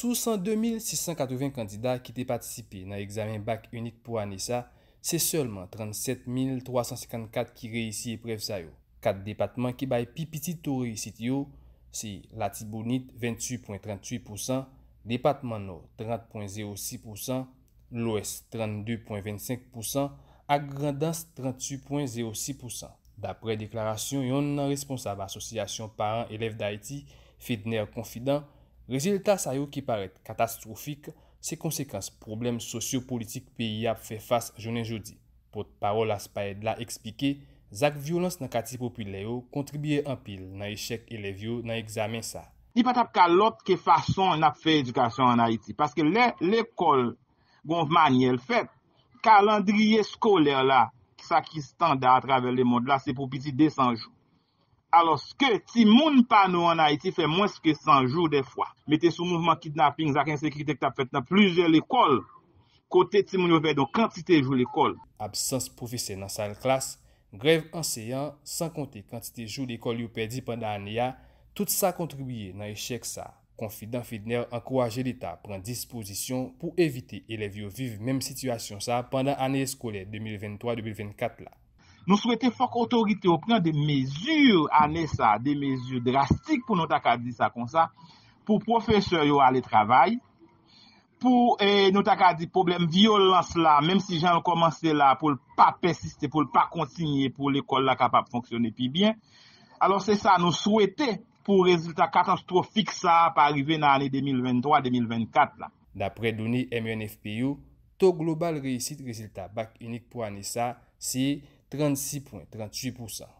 Sous 102.680 kandida ki te patisipe nan egzamin bak unik pou Anissa, se solman 37.354 ki reisi e prev sayo. Kat depatman ki bay pipiti tou reisit yo, se Latibounit 28.38%, Depatman Nord 30.06%, L'Ouest 32.25%, Ak Grandans 38.06%. Dapre deklarasyon, yon nan responsab asosyasyon paran elef da Haiti, Fedner Confident, Rezultat sa yo ki paret katastrofik, se konsekans problem sosyo-politik peyi ap fe fase jounen jodi. Pot parol aspa ed la ekspike, zak violons nan kati popi le yo kontribye an pil nan ishek elevyo nan egzamen sa. Ni pat ap ka lot ke fason nap fe edukasyon an Haiti. Paske le, le kol gonf manye el fet, kalandriye skole la, ki sa ki standa a travel le mond la, se popiti 200 jou. alos ke ti moun pa nou an Aiti fe mwenske 100 jou de fwa. Mete sou mouvman kidnapping zake ensekritek ta fet nan pluje l'ekol, kote ti moun yo vedou kantite jou l'ekol. Absens poufise nan sal klas, grev anseyan, san konte kantite jou l'ekol yo perdi pandan aneya, tout sa kontribuye nan echek sa. Konfidant Fidner an kouaje l'Etat pren disposisyon pou evite elevyo vive menm situasyon sa pandan aneya skole 2023-2024 la. Nou souwete fok otorite ou pren de mezur anè sa, de mezur drastik pou nou ta ka di sa kon sa, pou profesor yo ale travay, pou nou ta ka di problem violans la, menm si jan lò komanse la pou l'pa pesiste, pou l'pa konsigne, pou l'ekol la kapap fonksyonne pi bien. Alon se sa nou souwete pou rezultat katastrofik sa pa arrive nan anè 2023-2024 la. Dapre doni MUNFPU, to global reisit rezultat bak unik pou anè sa si... tekan si pun, tekan chi pousan.